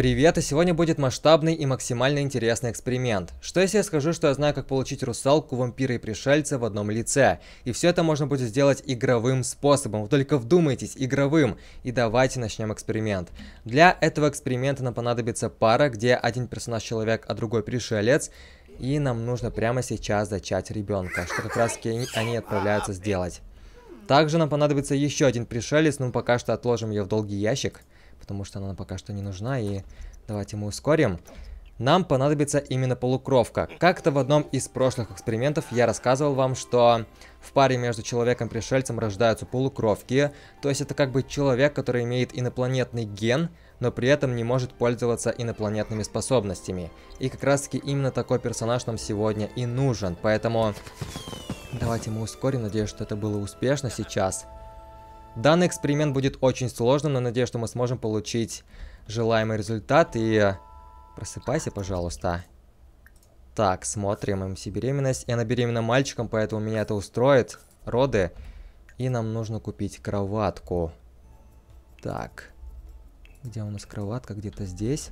Привет, и сегодня будет масштабный и максимально интересный эксперимент. Что если я скажу, что я знаю, как получить русалку, вампира и пришельца в одном лице? И все это можно будет сделать игровым способом. Вы только вдумайтесь, игровым. И давайте начнем эксперимент. Для этого эксперимента нам понадобится пара, где один персонаж человек, а другой пришелец. И нам нужно прямо сейчас зачать ребенка, что как раз они отправляются сделать. Также нам понадобится еще один пришелец, но пока что отложим ее в долгий ящик потому что она пока что не нужна, и давайте мы ускорим. Нам понадобится именно полукровка. Как-то в одном из прошлых экспериментов я рассказывал вам, что в паре между человеком-пришельцем и рождаются полукровки, то есть это как бы человек, который имеет инопланетный ген, но при этом не может пользоваться инопланетными способностями. И как раз таки именно такой персонаж нам сегодня и нужен, поэтому... Давайте мы ускорим, надеюсь, что это было успешно сейчас. Данный эксперимент будет очень сложным, но надеюсь, что мы сможем получить желаемый результат. И э, просыпайся, пожалуйста. Так, смотрим МС беременность. И она беременна мальчиком, поэтому меня это устроит. Роды. И нам нужно купить кроватку. Так. Где у нас кроватка? Где-то здесь?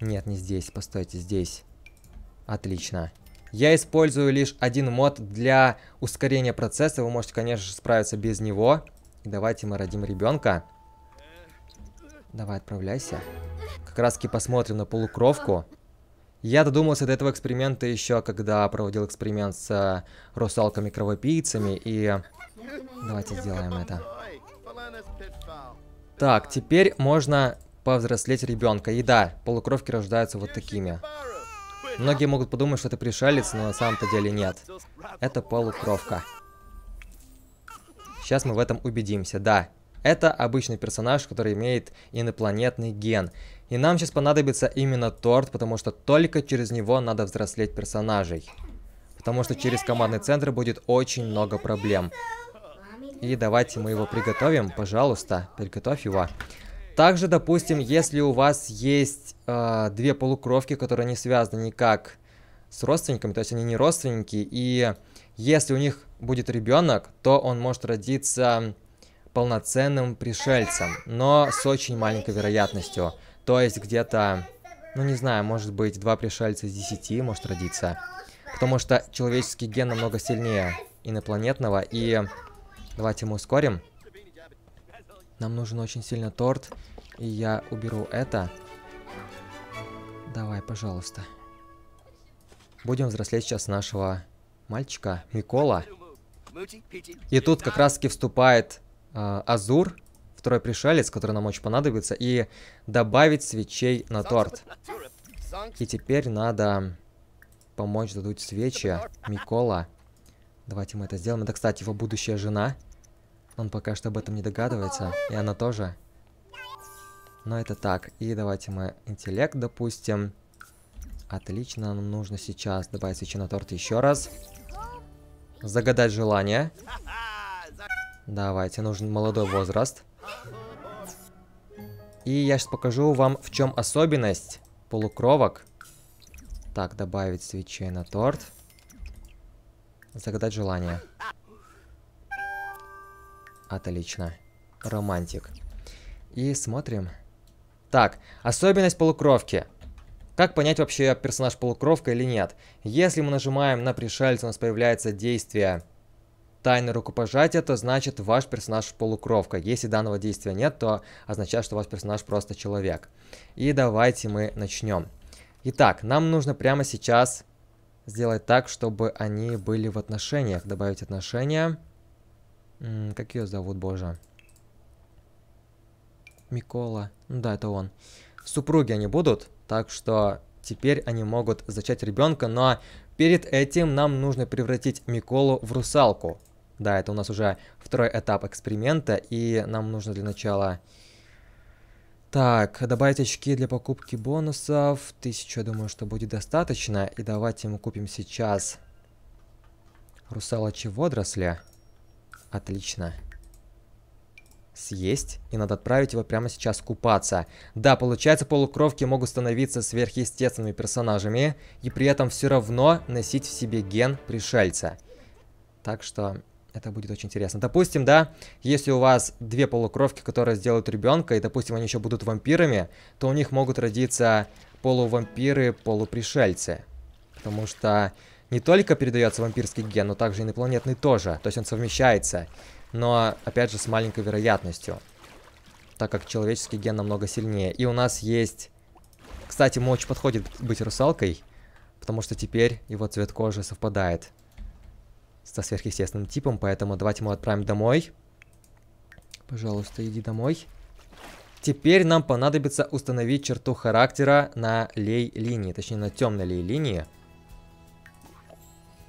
Нет, не здесь. Постойте, здесь. Отлично. Я использую лишь один мод для ускорения процесса. Вы можете, конечно же, справиться без него. И давайте мы родим ребенка. Давай, отправляйся. Как раз таки посмотрим на полукровку. Я додумался до этого эксперимента еще, когда проводил эксперимент с э, русалками-кровопийцами, и... Давайте сделаем это. Так, теперь можно повзрослеть ребенка. И да, полукровки рождаются вот такими. Многие могут подумать, что это пришелец, но на самом-то деле нет. Это полукровка. Сейчас мы в этом убедимся. Да, это обычный персонаж, который имеет инопланетный ген. И нам сейчас понадобится именно торт, потому что только через него надо взрослеть персонажей. Потому что через командный центр будет очень много проблем. И давайте мы его приготовим, пожалуйста, приготовь его. Также, допустим, если у вас есть э, две полукровки, которые не связаны никак с родственниками, то есть они не родственники, и если у них будет ребенок, то он может родиться полноценным пришельцем, но с очень маленькой вероятностью. То есть где-то, ну не знаю, может быть, два пришельца из десяти может родиться. Потому что человеческий ген намного сильнее инопланетного, и давайте мы ускорим. Нам нужен очень сильно торт, и я уберу это. Давай, пожалуйста. Будем взрослеть сейчас нашего мальчика, Микола. И тут как раз таки вступает э, Азур, второй пришелец, который нам очень понадобится, и добавить свечей на торт. И теперь надо помочь задуть свечи Микола. Давайте мы это сделаем. Это, кстати, его будущая жена. Он пока что об этом не догадывается, и она тоже. Но это так. И давайте мы интеллект допустим. Отлично, нам нужно сейчас добавить свечи на торт еще раз. Загадать желание. Давайте, нужен молодой возраст. И я сейчас покажу вам, в чем особенность полукровок. Так, добавить свечей на торт. Загадать желание. Отлично. Романтик. И смотрим. Так, особенность полукровки. Как понять вообще, персонаж полукровка или нет? Если мы нажимаем на пришельца, у нас появляется действие тайны рукопожатия, то значит ваш персонаж полукровка. Если данного действия нет, то означает, что ваш персонаж просто человек. И давайте мы начнем. Итак, нам нужно прямо сейчас сделать так, чтобы они были в отношениях. Добавить отношения. как ее зовут, боже? Микола. Ну да, это он. Супруги они будут? Так что теперь они могут зачать ребенка, но перед этим нам нужно превратить Миколу в русалку. Да, это у нас уже второй этап эксперимента, и нам нужно для начала... Так, добавить очки для покупки бонусов. Тысячу, я думаю, что будет достаточно. И давайте мы купим сейчас русалочи водоросли. Отлично. Отлично съесть, и надо отправить его прямо сейчас купаться. Да, получается, полукровки могут становиться сверхъестественными персонажами, и при этом все равно носить в себе ген пришельца. Так что это будет очень интересно. Допустим, да, если у вас две полукровки, которые сделают ребенка, и, допустим, они еще будут вампирами, то у них могут родиться полувампиры, полупришельцы. Потому что не только передается вампирский ген, но также инопланетный тоже. То есть он совмещается но опять же с маленькой вероятностью, так как человеческий ген намного сильнее. И у нас есть... Кстати, очень подходит быть русалкой, потому что теперь его цвет кожи совпадает со сверхъестественным типом, поэтому давайте мы отправим домой. Пожалуйста, иди домой. Теперь нам понадобится установить черту характера на лей-линии, точнее на темной лей-линии.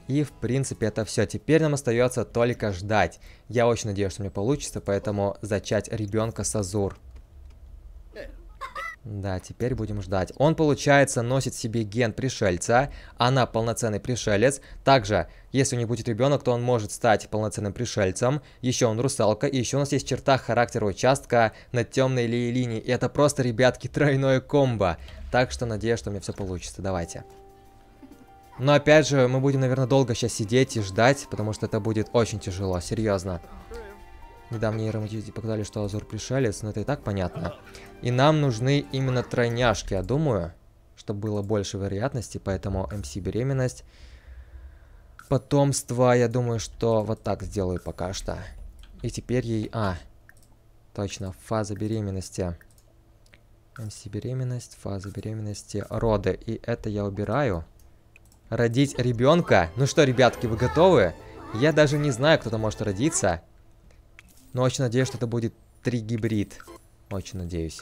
И в принципе это все. Теперь нам остается только ждать. Я очень надеюсь, что мне получится, поэтому зачать ребенка с Азур. Да, теперь будем ждать. Он, получается, носит себе ген пришельца. Она полноценный пришелец. Также, если у нее будет ребенок, то он может стать полноценным пришельцем. Еще он русалка. И еще у нас есть черта характера участка на темной ли линии. И это просто, ребятки, тройное комбо. Так что надеюсь, что у меня все получится. Давайте. Но опять же, мы будем, наверное, долго сейчас сидеть и ждать, потому что это будет очень тяжело, серьезно. Недавние романтики показали, что Азур пришелец, но это и так понятно. И нам нужны именно тройняшки, я думаю, чтобы было больше вероятности, поэтому МС беременность. Потомство, я думаю, что вот так сделаю пока что. И теперь ей... А, точно, фаза беременности. МС беременность, фаза беременности, роды. И это я убираю. Родить ребенка? Ну что, ребятки, вы готовы? Я даже не знаю, кто-то может родиться. Но очень надеюсь, что это будет тригибрид. Очень надеюсь.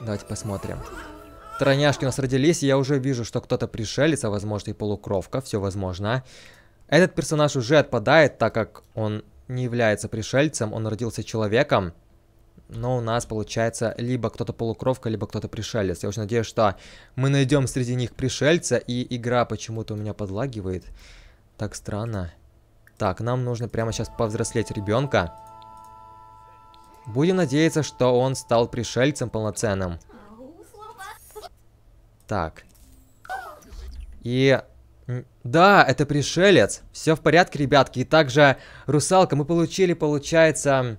Давайте посмотрим. Тройняшки у нас родились, я уже вижу, что кто-то пришелец, а возможно и полукровка, все возможно. Этот персонаж уже отпадает, так как он не является пришельцем, он родился человеком но у нас получается либо кто-то полукровка, либо кто-то пришелец. Я очень надеюсь, что мы найдем среди них пришельца, и игра почему-то у меня подлагивает. Так странно. Так, нам нужно прямо сейчас повзрослеть ребенка. Будем надеяться, что он стал пришельцем полноценным. Так. И... Да, это пришелец. Все в порядке, ребятки. И также русалка. Мы получили, получается...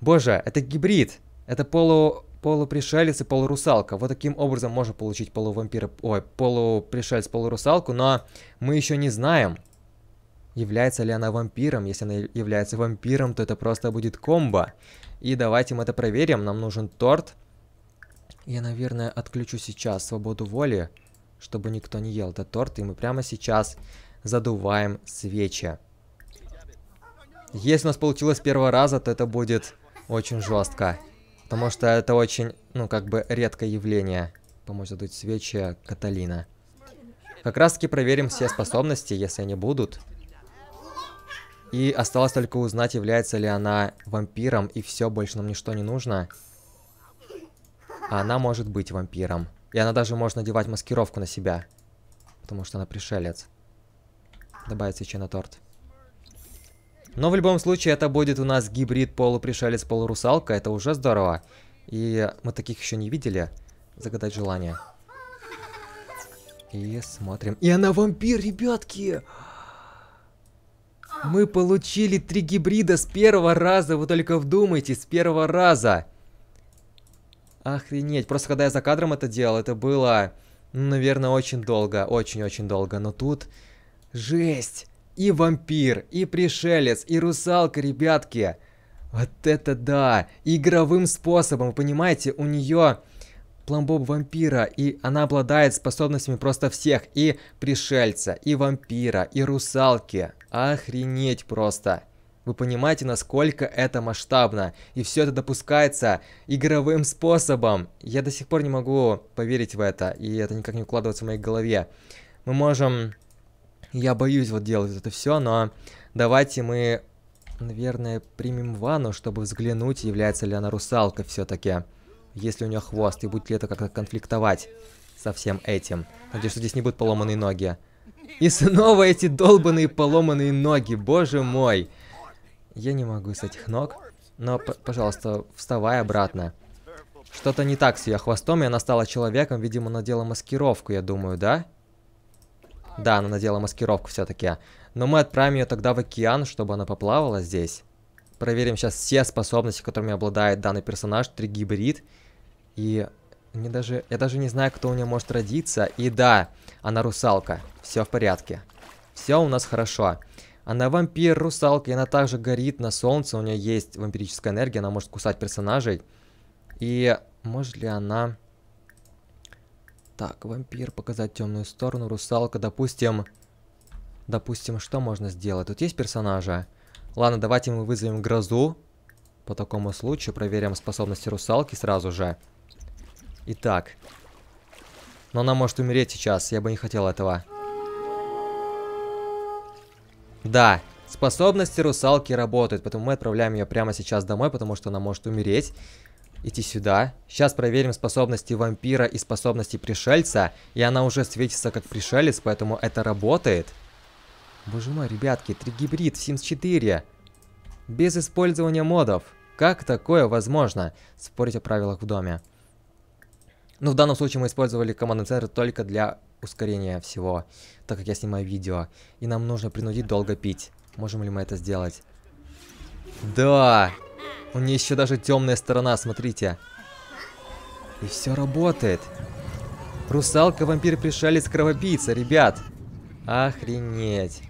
Боже, это гибрид. Это полу... полупришелец и полурусалка. Вот таким образом можно получить полувампира... Ой, полупришелец, полурусалку, но мы еще не знаем, является ли она вампиром. Если она является вампиром, то это просто будет комбо. И давайте мы это проверим. Нам нужен торт. Я, наверное, отключу сейчас свободу воли, чтобы никто не ел этот торт. И мы прямо сейчас задуваем свечи. Если у нас получилось с первого раза, то это будет очень жестко. Потому что это очень, ну, как бы редкое явление. Поможет задуть свечи Каталина. Как раз таки проверим все способности, если они будут. И осталось только узнать, является ли она вампиром, и все, больше нам ничто не нужно. А она может быть вампиром. И она даже может надевать маскировку на себя. Потому что она пришелец. Добавить свечи на торт. Но в любом случае это будет у нас гибрид полупришелец-полурусалка, это уже здорово. И мы таких еще не видели. Загадать желание. И смотрим. И она вампир, ребятки! Мы получили три гибрида с первого раза, вы только вдумайтесь, с первого раза. Охренеть, просто когда я за кадром это делал, это было, ну, наверное, очень долго, очень-очень долго, но тут жесть. И вампир, и пришелец, и русалка, ребятки. Вот это да! Игровым способом, понимаете, у нее пломбоб вампира, и она обладает способностями просто всех. И пришельца, и вампира, и русалки. Охренеть просто. Вы понимаете, насколько это масштабно. И все это допускается игровым способом. Я до сих пор не могу поверить в это, и это никак не укладывается в моей голове. Мы можем я боюсь вот делать это все, но давайте мы, наверное, примем ванну, чтобы взглянуть, является ли она русалкой все-таки. Если у нее хвост, и будет ли это как-то конфликтовать со всем этим. Надеюсь, что здесь не будут поломанные ноги. И снова эти долбанные поломанные ноги, боже мой. Я не могу с этих ног. Но, пожалуйста, вставай обратно. Что-то не так с ее хвостом, и она стала человеком, видимо, надела маскировку, я думаю, да? Да. Да, она надела маскировку все-таки. Но мы отправим ее тогда в океан, чтобы она поплавала здесь. Проверим сейчас все способности, которыми обладает данный персонаж, тригибрид. И мне даже, я даже не знаю, кто у нее может родиться. И да, она русалка. Все в порядке. Все у нас хорошо. Она вампир, русалка, и она также горит на солнце. У нее есть вампирическая энергия, она может кусать персонажей. И может ли она... Так, вампир, показать темную сторону, русалка, допустим... Допустим, что можно сделать? Тут есть персонажа? Ладно, давайте мы вызовем грозу. По такому случаю проверим способности русалки сразу же. Итак. Но она может умереть сейчас, я бы не хотел этого. Да, способности русалки работают, поэтому мы отправляем ее прямо сейчас домой, потому что она может умереть идти сюда. Сейчас проверим способности вампира и способности пришельца. И она уже светится как пришелец, поэтому это работает. Боже мой, ребятки, тригибрид в Sims 4. Без использования модов. Как такое возможно? Спорить о правилах в доме. Ну, в данном случае мы использовали командный центр только для ускорения всего, так как я снимаю видео. И нам нужно принудить долго пить. Можем ли мы это сделать? Да! У нее еще даже темная сторона, смотрите. И все работает. Русалка, вампир, пришелец, кровопийца, ребят. Охренеть.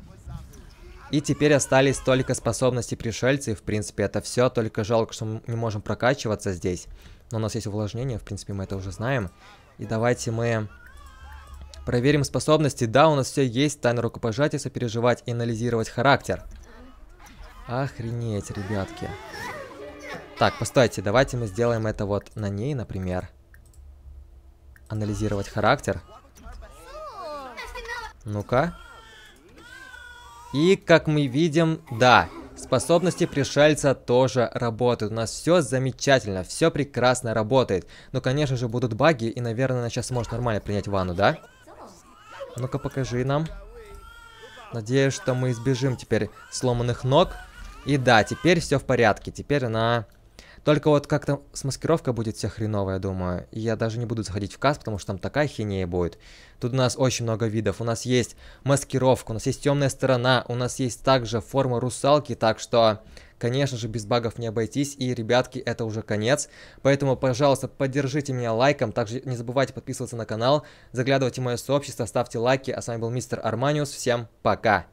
И теперь остались только способности пришельца, в принципе это все, только жалко, что мы не можем прокачиваться здесь. Но у нас есть увлажнение, в принципе мы это уже знаем. И давайте мы проверим способности. Да, у нас все есть, тайна рукопожатия, сопереживать и анализировать характер. Охренеть, ребятки. Так, постойте, давайте мы сделаем это вот на ней, например. Анализировать характер. Ну-ка. И, как мы видим, да, способности пришельца тоже работают. У нас все замечательно, все прекрасно работает. Но, ну, конечно же, будут баги, и, наверное, она сейчас сможет нормально принять ванну, да? Ну-ка, покажи нам. Надеюсь, что мы избежим теперь сломанных ног. И да, теперь все в порядке. Теперь она только вот как то с маскировкой будет вся хреновая, я думаю. Я даже не буду заходить в касс, потому что там такая хинея будет. Тут у нас очень много видов. У нас есть маскировка, у нас есть темная сторона, у нас есть также форма русалки, так что... Конечно же, без багов не обойтись, и, ребятки, это уже конец. Поэтому, пожалуйста, поддержите меня лайком, также не забывайте подписываться на канал, заглядывайте в мое сообщество, ставьте лайки. А с вами был мистер Арманиус, всем пока!